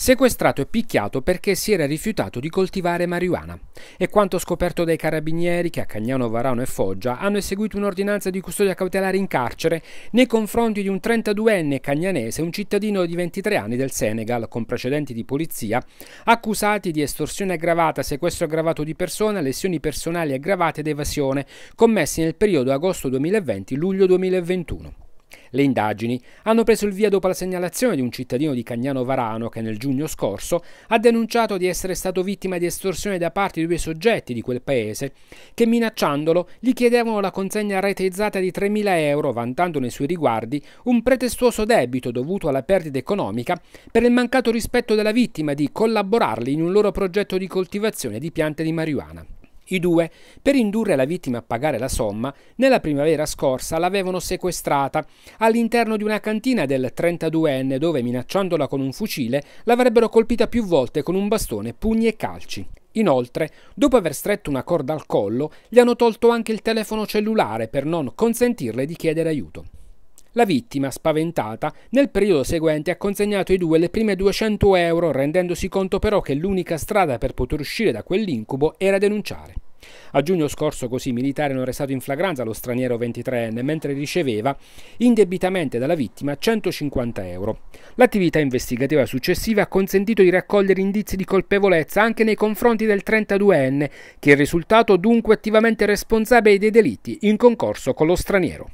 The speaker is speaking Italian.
sequestrato e picchiato perché si era rifiutato di coltivare marijuana. È quanto scoperto dai carabinieri che a Cagnano Varano e Foggia hanno eseguito un'ordinanza di custodia cautelare in carcere nei confronti di un 32enne cagnanese, un cittadino di 23 anni del Senegal con precedenti di polizia, accusati di estorsione aggravata, sequestro aggravato di persona, lesioni personali aggravate ed evasione, commessi nel periodo agosto 2020-luglio 2021. Le indagini hanno preso il via dopo la segnalazione di un cittadino di Cagnano Varano che nel giugno scorso ha denunciato di essere stato vittima di estorsione da parte di due soggetti di quel paese che minacciandolo gli chiedevano la consegna rateizzata di 3.000 euro vantando nei suoi riguardi un pretestuoso debito dovuto alla perdita economica per il mancato rispetto della vittima di collaborarli in un loro progetto di coltivazione di piante di marijuana. I due, per indurre la vittima a pagare la somma, nella primavera scorsa l'avevano sequestrata all'interno di una cantina del 32enne dove, minacciandola con un fucile, l'avrebbero colpita più volte con un bastone, pugni e calci. Inoltre, dopo aver stretto una corda al collo, gli hanno tolto anche il telefono cellulare per non consentirle di chiedere aiuto. La vittima, spaventata, nel periodo seguente ha consegnato ai due le prime 200 euro, rendendosi conto però che l'unica strada per poter uscire da quell'incubo era denunciare. A giugno scorso così i militari hanno arrestato in flagranza lo straniero 23enne mentre riceveva indebitamente dalla vittima 150 euro. L'attività investigativa successiva ha consentito di raccogliere indizi di colpevolezza anche nei confronti del 32enne che è risultato dunque attivamente responsabile dei delitti in concorso con lo straniero.